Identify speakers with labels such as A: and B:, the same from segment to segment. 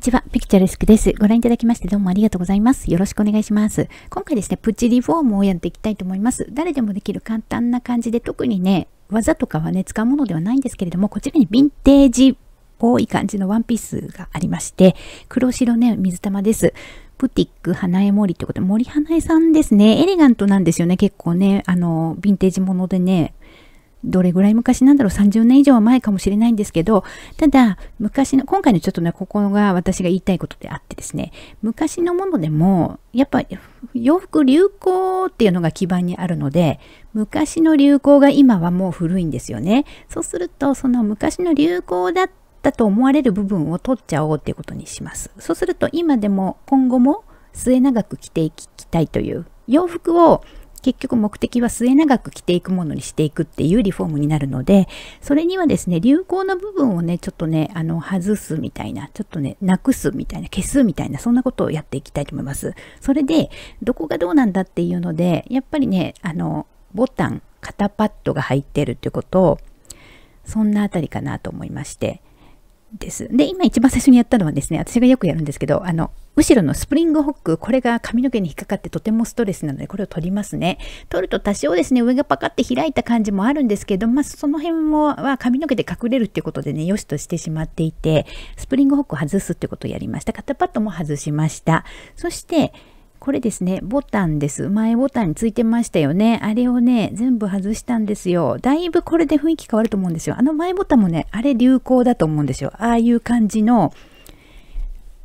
A: にちは、ピクチャレスクです。ご覧いただきましてどうもありがとうございます。よろしくお願いします。今回ですね、プチリフォームをやっていきたいと思います。誰でもできる簡単な感じで、特にね、技とかはね、使うものではないんですけれども、こちらにヴィンテージ多い感じのワンピースがありまして、黒白ね、水玉です。プティック花江森ってことで、森花江さんですね。エレガントなんですよね。結構ね、あの、ヴィンテージものでね、どれぐらい昔なんだろう、30年以上前かもしれないんですけど、ただ、昔の、今回のちょっとね、ここが私が言いたいことであってですね、昔のものでも、やっぱ洋服流行っていうのが基盤にあるので、昔の流行が今はもう古いんですよね。そうすると、その昔の流行だったと思われる部分を取っちゃおうっていうことにします。そうすると、今でも、今後も末永く着ていきたいという、洋服を結局目的は末永く着ていくものにしていくっていうリフォームになるので、それにはですね、流行の部分をね、ちょっとね、あの、外すみたいな、ちょっとね、なくすみたいな、消すみたいな、そんなことをやっていきたいと思います。それで、どこがどうなんだっていうので、やっぱりね、あの、ボタン、肩パッドが入ってるっていうことを、そんなあたりかなと思いまして、です。で、今一番最初にやったのはですね、私がよくやるんですけど、あの、後ろのスプリングホック、これが髪の毛に引っかかってとてもストレスなので、これを取りますね。取ると多少ですね、上がパカって開いた感じもあるんですけど、まあ、その辺もは髪の毛で隠れるっていうことでね、良しとしてしまっていて、スプリングホックを外すってことをやりました。肩パッドも外しました。そして、これですね、ボタンです。前ボタンについてましたよね。あれをね、全部外したんですよ。だいぶこれで雰囲気変わると思うんですよ。あの前ボタンもね、あれ流行だと思うんですよ。ああいう感じの、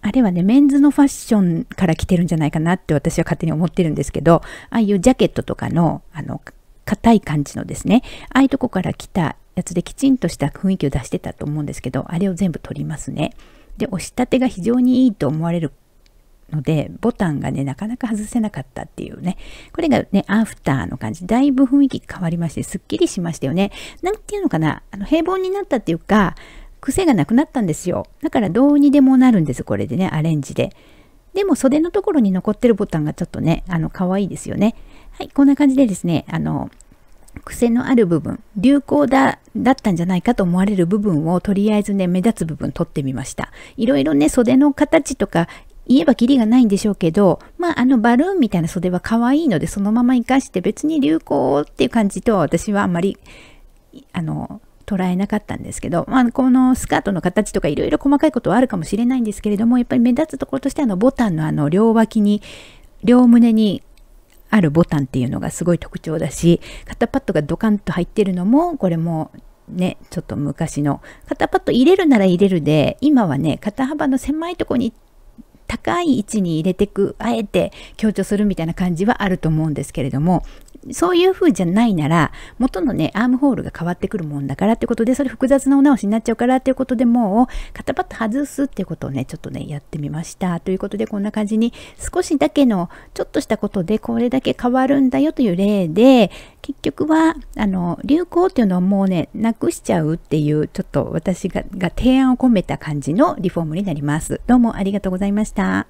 A: あれはね、メンズのファッションから来てるんじゃないかなって私は勝手に思ってるんですけど、ああいうジャケットとかの、あの、硬い感じのですね、ああいうとこから来たやつできちんとした雰囲気を出してたと思うんですけど、あれを全部取りますね。で、押し立てが非常にいいと思われるのでボタンがねなかなか外せなかったっていうねこれがねアフターの感じだいぶ雰囲気変わりましてすっきりしましたよねなんていうのかなあの平凡になったっていうか癖がなくなったんですよだからどうにでもなるんですこれでねアレンジででも袖のところに残ってるボタンがちょっとねあの可愛いですよねはいこんな感じでですねあの癖のある部分流行だだったんじゃないかと思われる部分をとりあえずね目立つ部分取ってみましたいろいろね袖の形とか言えばキリがないんでしょうけど、まあ、あのバルーンみたいな袖は可愛いので、そのまま生かして別に流行っていう感じと私はあんまり、あの、捉えなかったんですけど、まあ、このスカートの形とかいろいろ細かいことはあるかもしれないんですけれども、やっぱり目立つところとしてあのボタンのあの両脇に、両胸にあるボタンっていうのがすごい特徴だし、肩パッドがドカンと入ってるのも、これもね、ちょっと昔の肩パッド入れるなら入れるで今はね肩幅の狭いとこに高い位置に入れていくあえて強調するみたいな感じはあると思うんですけれどもそういう風じゃないなら、元のね、アームホールが変わってくるもんだからってことで、それ複雑なお直しになっちゃうからっていうことでもう、肩パッと外すっていうことをね、ちょっとね、やってみました。ということで、こんな感じに、少しだけの、ちょっとしたことで、これだけ変わるんだよという例で、結局は、あの、流行っていうのはもうね、なくしちゃうっていう、ちょっと私がが提案を込めた感じのリフォームになります。どうもありがとうございました。